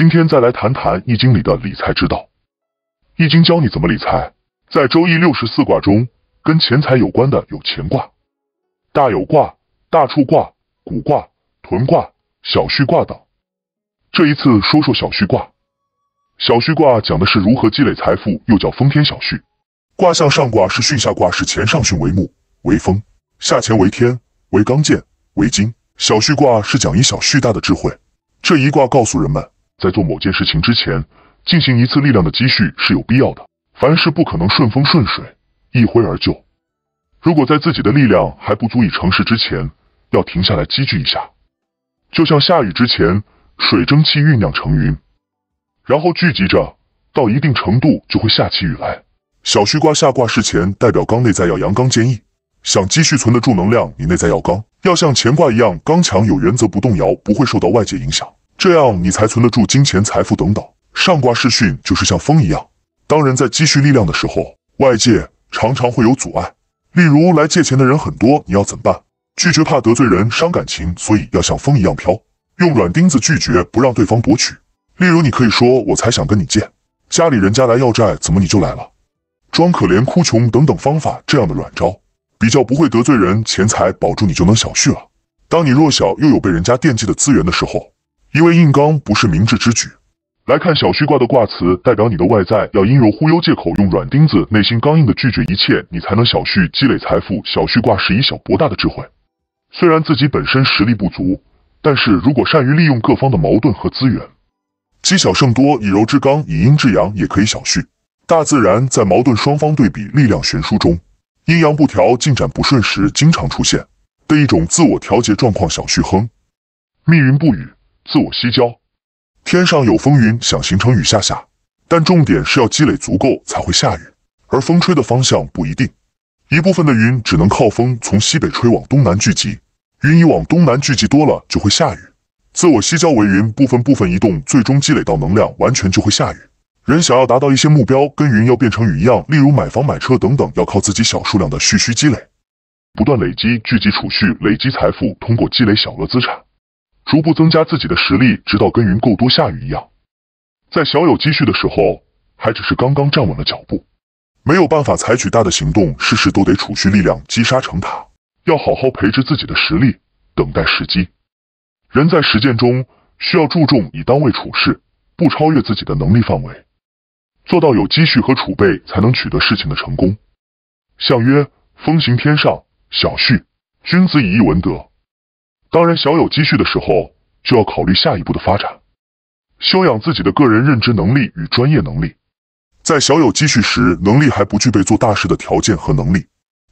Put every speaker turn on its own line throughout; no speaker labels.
今天再来谈谈《易经》里的理财之道，《易经》教你怎么理财。在《周易》六十四卦中，跟钱财有关的有乾卦、大有卦、大畜卦、古卦、屯卦、小畜卦等。这一次说说小畜卦。小畜卦讲的是如何积累财富，又叫丰天小畜。卦象上卦是巽，下卦是乾。上巽为木，为风；下乾为天，为刚健，为金。小畜卦是讲以小蓄大的智慧。这一卦告诉人们。在做某件事情之前，进行一次力量的积蓄是有必要的。凡事不可能顺风顺水，一挥而就。如果在自己的力量还不足以成事之前，要停下来积聚一下。就像下雨之前，水蒸气酝酿成云，然后聚集着，到一定程度就会下起雨来。小须卦下卦事前，代表刚内在要阳刚坚毅。想积蓄存得住能量，你内在要刚，要像乾卦一样刚强有原则，不动摇，不会受到外界影响。这样你才存得住金钱、财富等等。上卦试训就是像风一样。当人在积蓄力量的时候，外界常常会有阻碍，例如来借钱的人很多，你要怎么办？拒绝怕得罪人伤感情，所以要像风一样飘，用软钉子拒绝，不让对方夺取。例如你可以说我才想跟你借，家里人家来要债，怎么你就来了？装可怜、哭穷等等方法，这样的软招比较不会得罪人，钱财保住你就能小觑了。当你弱小又有被人家惦记的资源的时候。因为硬刚不是明智之举。来看小旭卦的卦辞，代表你的外在要阴柔忽悠借口，用软钉子，内心刚硬的拒绝一切，你才能小蓄积累财富。小旭卦是以小博大的智慧。虽然自己本身实力不足，但是如果善于利用各方的矛盾和资源，积小胜多，以柔制刚，以阴制阳，也可以小蓄。大自然在矛盾双方对比力量悬殊中，阴阳不调、进展不顺时，经常出现的一种自我调节状况。小旭亨，密云不语。自我西郊，天上有风云，想形成雨下下，但重点是要积累足够才会下雨，而风吹的方向不一定，一部分的云只能靠风从西北吹往东南聚集，云一往东南聚集多了就会下雨。自我西郊为云，部分部分移动，最终积累到能量，完全就会下雨。人想要达到一些目标，跟云要变成雨一样，例如买房买车等等，要靠自己小数量的蓄须积累，不断累积、聚集、储蓄、累积财富，通过积累小额资产。逐步增加自己的实力，直到跟云够多下雨一样。在小有积蓄的时候，还只是刚刚站稳了脚步，没有办法采取大的行动，事事都得储蓄力量，积沙成塔。要好好培植自己的实力，等待时机。人在实践中需要注重以单位处事，不超越自己的能力范围，做到有积蓄和储备，才能取得事情的成功。相曰：风行天上，小畜。君子以义文德。当然，小有积蓄的时候就要考虑下一步的发展，修养自己的个人认知能力与专业能力。在小有积蓄时，能力还不具备做大事的条件和能力，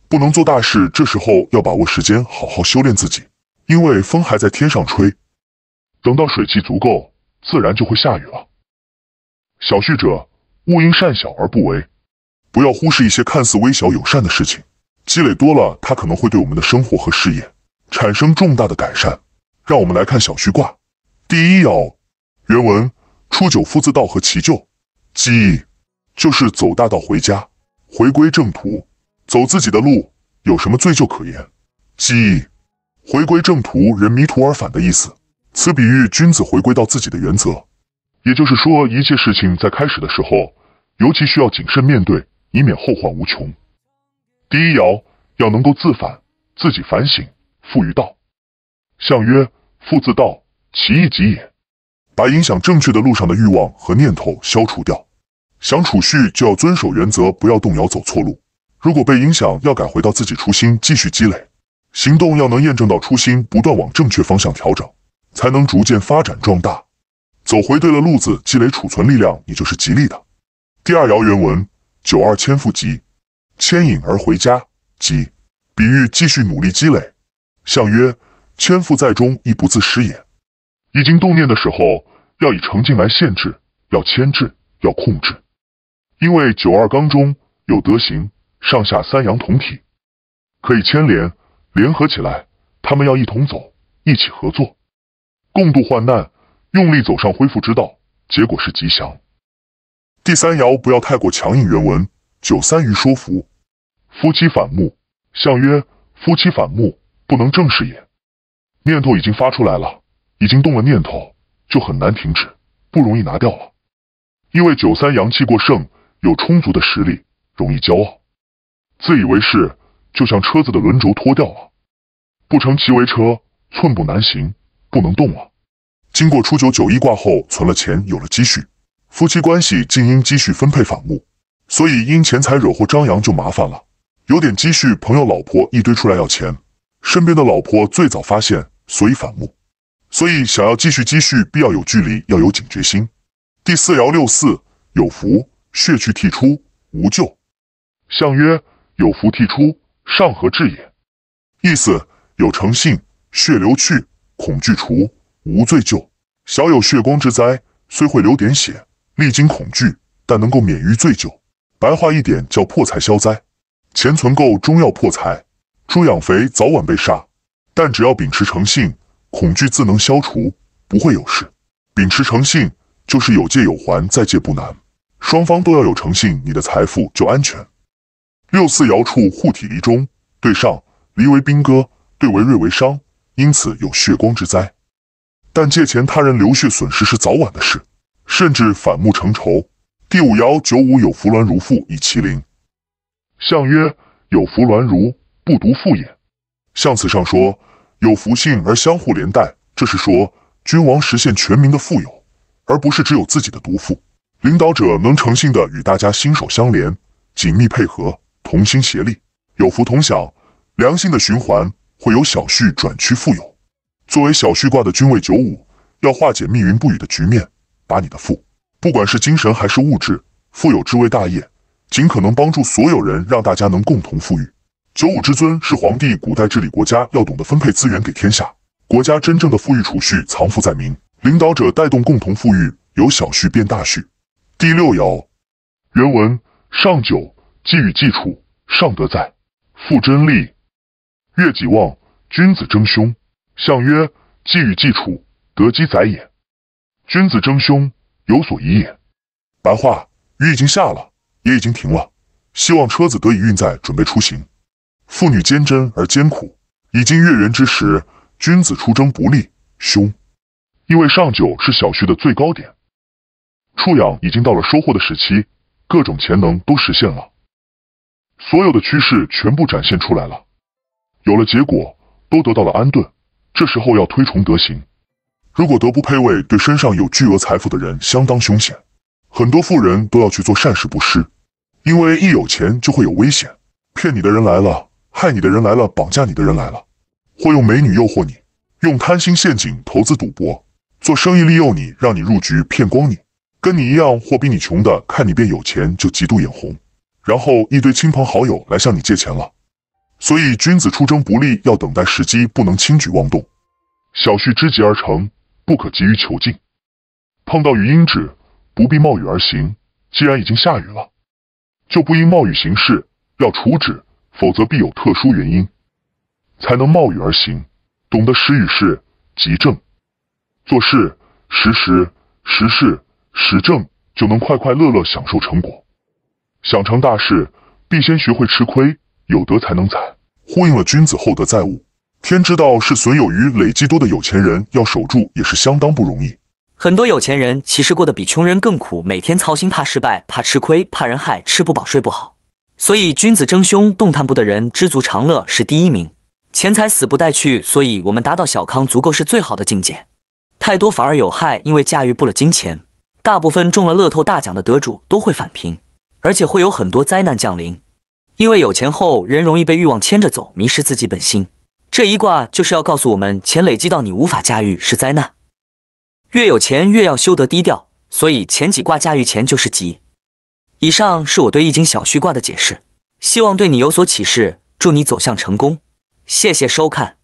不能做大事。这时候要把握时间，好好修炼自己，因为风还在天上吹，等到水汽足够，自然就会下雨了。小蓄者勿因善小而不为，不要忽视一些看似微小友善的事情，积累多了，它可能会对我们的生活和事业。产生重大的改善，让我们来看小虚卦，第一爻原文：初九，夫自道和其记忆就是走大道回家，回归正途，走自己的路，有什么罪咎可言？忆回归正途，人迷途而返的意思。此比喻君子回归到自己的原则，也就是说，一切事情在开始的时候，尤其需要谨慎面对，以免后患无穷。第一爻要能够自反，自己反省。复于道，相曰：父自道，其义极也。把影响正确的路上的欲望和念头消除掉，想储蓄就要遵守原则，不要动摇走错路。如果被影响，要改回到自己初心，继续积累。行动要能验证到初心，不断往正确方向调整，才能逐渐发展壮大。走回对了路子，积累储存力量，你就是吉利的。第二爻原文：九二千复吉，牵引而回家吉。比喻继续努力积累。相曰：千父在中，亦不自失也。已经动念的时候，要以诚敬来限制，要牵制，要控制。因为九二刚中有德行，上下三阳同体，可以牵连联合起来，他们要一同走，一起合作，共度患难，用力走上恢复之道，结果是吉祥。第三爻不要太过强硬。原文九三于说服，夫妻反目。相曰：夫妻反目。不能正视也，念头已经发出来了，已经动了念头，就很难停止，不容易拿掉了。因为九三阳气过盛，有充足的实力，容易骄傲，自以为是，就像车子的轮轴脱掉了，不成其为车，寸步难行，不能动了。经过初九九一卦后，存了钱，有了积蓄，夫妻关系竟因积蓄分配反目，所以因钱财惹祸张扬就麻烦了。有点积蓄，朋友、老婆一堆出来要钱。身边的老婆最早发现，所以反目，所以想要继续积蓄，必要有距离，要有警觉心。第四爻六四有福，血去涕出，无咎。相曰：有福涕出，上何治也？意思有诚信，血流去，恐惧除，无罪咎。小有血光之灾，虽会流点血，历经恐惧，但能够免于罪咎。白话一点叫破财消灾，钱存够终要破财。猪养肥早晚被杀，但只要秉持诚信，恐惧自能消除，不会有事。秉持诚信就是有借有还，再借不难。双方都要有诚信，你的财富就安全。六四爻处护体离中，对上离为兵戈，对为锐为伤，因此有血光之灾。但借钱他人流血损失是早晚的事，甚至反目成仇。第五爻九五有弗鸾如父以欺凌，相曰：有弗鸾如。不独富也。象辞上说：“有福性而相互连带。”这是说君王实现全民的富有，而不是只有自己的独富。领导者能诚信的与大家心手相连，紧密配合，同心协力，有福同享。良性的循环会由小畜转趋富有。作为小畜卦的君位九五，要化解密云不雨的局面，把你的富，不管是精神还是物质，富有之为大业，尽可能帮助所有人，让大家能共同富裕。九五之尊是皇帝。古代治理国家要懂得分配资源给天下，国家真正的富裕储蓄藏富在民，领导者带动共同富裕，由小蓄变大蓄。第六爻，原文：上九，既与既处，上德在，复真利，月己旺，君子争凶。象曰：既与既处，得机载也；君子争凶，有所宜也。白话：雨已经下了，也已经停了，希望车子得以运载，准备出行。妇女坚贞而艰苦，已经月圆之时，君子出征不利，凶。因为上九是小畜的最高点，畜养已经到了收获的时期，各种潜能都实现了，所有的趋势全部展现出来了，有了结果，都得到了安顿。这时候要推崇德行，如果德不配位，对身上有巨额财富的人相当凶险，很多富人都要去做善事布施，因为一有钱就会有危险，骗你的人来了。害你的人来了，绑架你的人来了，或用美女诱惑你，用贪心陷阱投资赌博，做生意利诱你，让你入局骗光你，跟你一样或比你穷的，看你变有钱就嫉妒眼红，然后一堆亲朋好友来向你借钱了。所以君子出征不利，要等待时机，不能轻举妄动。小婿知己而成，不可急于求进。碰到雨阴止，不必冒雨而行。既然已经下雨了，就不应冒雨行事，要处止。否则必有特殊原因，才能冒雨而行。懂得时与事即正，做事时时时事时正，就能快快乐乐享受成果。想成大事，必先学会吃亏，有德才能载，呼应了君子厚德载物。天之道是损有余，累积多的有钱人要守住也是相当不容易。很多有钱人其实过得比穷人更苦，每天操心怕失败，怕吃亏，怕人害，吃不饱睡不好。所以，君子争凶，动弹不得人知足常乐是第一名。钱财死不带去，所以我们达到小康足够是最好的境界。太多反而有害，因为驾驭不了金钱。大部分中了乐透大奖的得主都会返贫，而且会有很多灾难降临。因为有钱后，人容易被欲望牵着走，迷失自己本心。这一卦就是要告诉我们，钱累积到你无法驾驭是灾难。越有钱越要修得低调，所以前几卦驾驭钱就是吉。以上是我对《易经》小畜卦的解释，希望对你有所启示，祝你走向成功，谢谢收看。